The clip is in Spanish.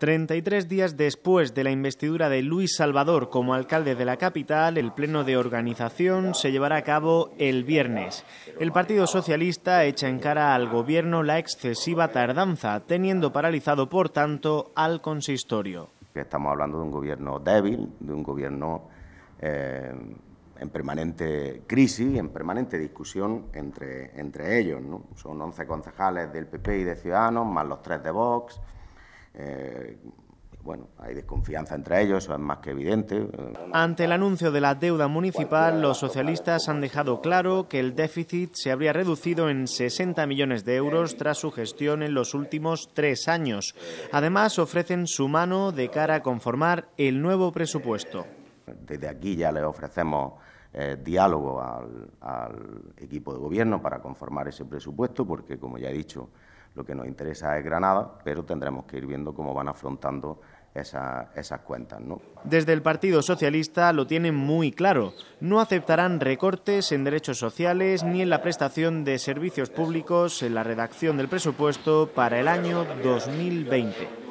33 días después de la investidura de Luis Salvador como alcalde de la capital, el pleno de organización se llevará a cabo el viernes. El Partido Socialista echa en cara al gobierno la excesiva tardanza, teniendo paralizado, por tanto, al consistorio. Estamos hablando de un gobierno débil, de un gobierno eh, en permanente crisis, en permanente discusión entre, entre ellos. Son 11 concejales del PP y de Ciudadanos, más los tres de Vox. Eh, bueno, hay desconfianza entre ellos, es más que evidente. Eh. Ante el anuncio de la deuda municipal, los socialistas han dejado claro que el déficit se habría reducido en 60 millones de euros tras su gestión en los últimos tres años. Además, ofrecen su mano de cara a conformar el nuevo presupuesto desde aquí ya le ofrecemos eh, diálogo al, equipo de gobierno para conformar ese presupuesto, porque, como ya he dicho, lo que nos interesa es Granada, pero tendremos que ir viendo cómo van afrontando esas cuentas. Desde el Partido Socialista lo tienen muy claro. No aceptarán recortes en derechos sociales ni en la prestación de servicios públicos en la redacción del presupuesto para el año 2020.